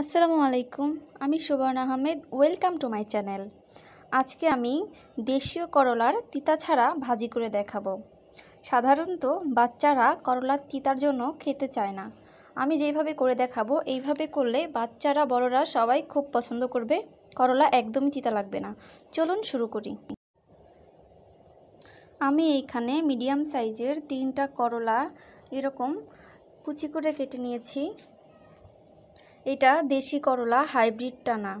আসসালামু আলাইকুম আমি Subarna Ahmed welcome to my channel আজকে আমি দেশীয় করলার তিতা ছাড়া ভাজি করে দেখাবো সাধারণত বাচ্চারা করলার তিতার জন্য খেতে চায় না আমি যেভাবে করে দেখাবো এইভাবে করলে বাচ্চারা বড়রা সবাই খুব পছন্দ করবে করলা একদমই তিতা লাগবে না চলুন শুরু করি আমি এইখানে মিডিয়াম সাইজের তিনটা করলা এরকম কুচি করে কেটে নিয়েছি এটা দেশি করলা হাইব্রিড টানা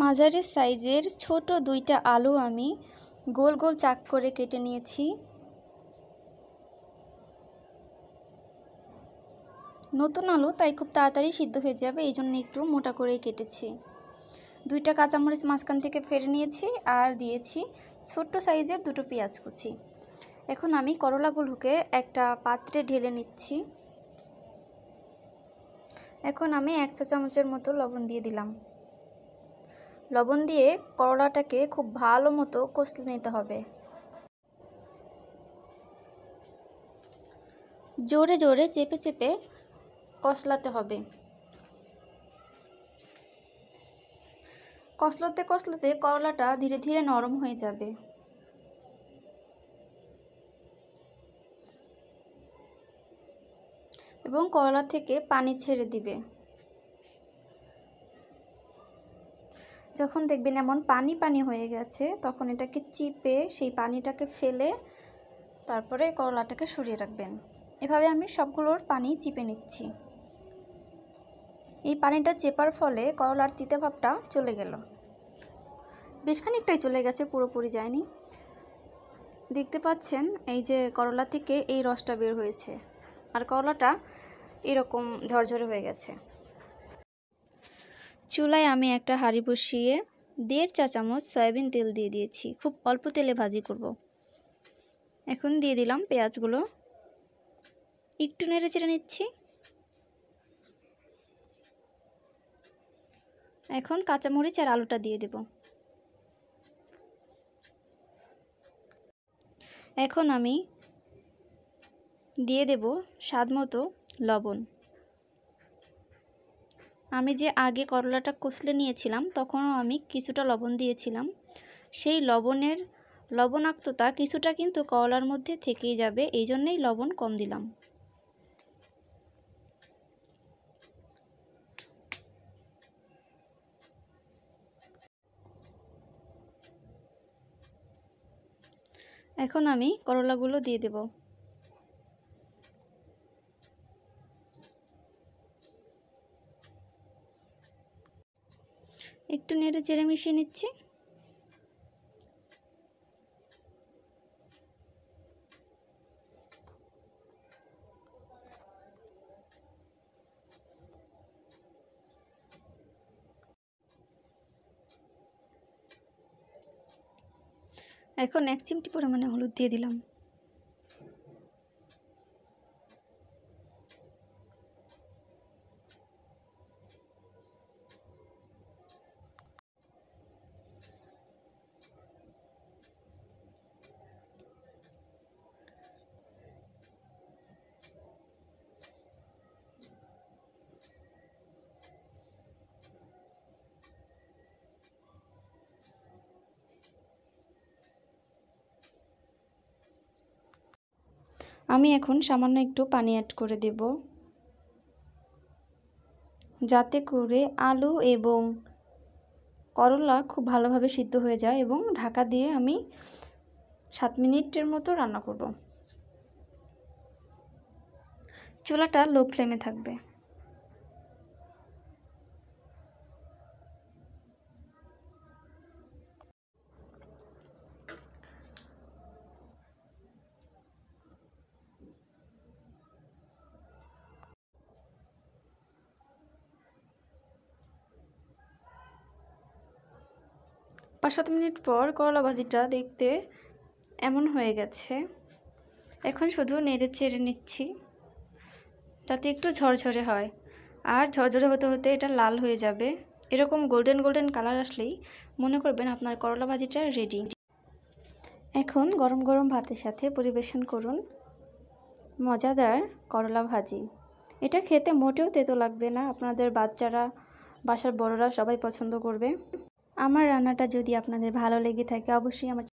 মাঝারি সাইজের ছোট দুইটা আলু আমি গোল গোল চাক করে কেটে নিয়েছি নতুন আলু তাই খুব তাড়াতাড়ি সিদ্ধ হয়ে যাবে এই জন্য একটু মোটা করে কেটেছি দুইটা কাঁচামরিচ মাঝখান থেকে ফেলে নিয়েছি আর দিয়েছি ছোট্ট সাইজের দুটো পেঁয়াজ কুচি এখন আমি করলাগুলোকে একটা পাত্রে ঢেলে নিচ্ছি এখন আমি এক চা চামচের মতো লবণ দিয়ে দিলাম লবণ দিয়ে করলাটাকে খুব ভালো মতো কষলে নিতে হবে জোরে জোরে চেপে চেপে কষলাতে হবে কষলাতে কষলাতে করলাটা ধীরে ধীরে নরম হয়ে যাবে এবং করলা থেকে পানি ছেড়ে দিবে যখন দেখবেন এমন পানি পানি হয়ে গেছে তখন এটাকে চিপে সেই পানিটাকে ফেলে তারপরে করলাটাকে সরিয়ে রাখবেন এভাবে আমি সবগুলোর পানি চিপে নিচ্ছি এই পানিটা চেপার ফলে করলার তিতে ভাবটা চলে গেল বেশ খানিকটাই চলে গেছে পুরোপুরি যায়নি দেখতে পাচ্ছেন এই যে করলা থেকে এই রসটা বের হয়েছে আর কলাটা এরকম ঝরঝরে হয়ে গেছে চুলায় আমি একটা হাঁড়ি বসিয়ে দেড় চা চামচ সয়াবিন তেল দিয়ে দিয়েছি খুব অল্প তেলে ভাজি করব। এখন দিয়ে দিলাম পেঁয়াজগুলো একটু নেড়ে চেড়ে নিচ্ছি এখন কাঁচামরিচ আর আলুটা দিয়ে দেব এখন আমি দিয়ে দেব স্বাদমতো লবণ আমি যে আগে করলাটা কষলে নিয়েছিলাম তখনও আমি কিছুটা লবণ দিয়েছিলাম সেই লবণের লবণাক্ততা কিছুটা কিন্তু করলার মধ্যে থেকেই যাবে এই জন্যেই লবণ কম দিলাম এখন আমি করলাগুলো দিয়ে দেবো একটু নেড়ে চেড়ে মিশিয়ে নিচ্ছি এখন এক চিমটি পরিমাণে হলুদ দিয়ে দিলাম আমি এখন সামান্য একটু পানি অ্যাড করে দেব যাতে করে আলু এবং করলা খুব ভালোভাবে সিদ্ধ হয়ে যায় এবং ঢাকা দিয়ে আমি সাত মিনিটের মতো রান্না করব চুলাটা লো ফ্লেমে থাকবে পাঁচ সাত মিনিট পর করলা ভাজিটা দেখতে এমন হয়ে গেছে এখন শুধু নেড়ে চেড়ে নিচ্ছি যাতে একটু ঝরঝরে হয় আর ঝরঝরে হতে হতে এটা লাল হয়ে যাবে এরকম গোল্ডেন গোল্ডেন কালার আসলেই মনে করবেন আপনার করলা ভাজিটা রেডি এখন গরম গরম ভাতের সাথে পরিবেশন করুন মজাদার করলা ভাজি এটা খেতে মোটেও তেতো লাগবে না আপনাদের বাচ্চারা বাসার বড়রা সবাই পছন্দ করবে আমার রান্নাটা যদি আপনাদের ভালো লেগে থাকে অবশ্যই আমার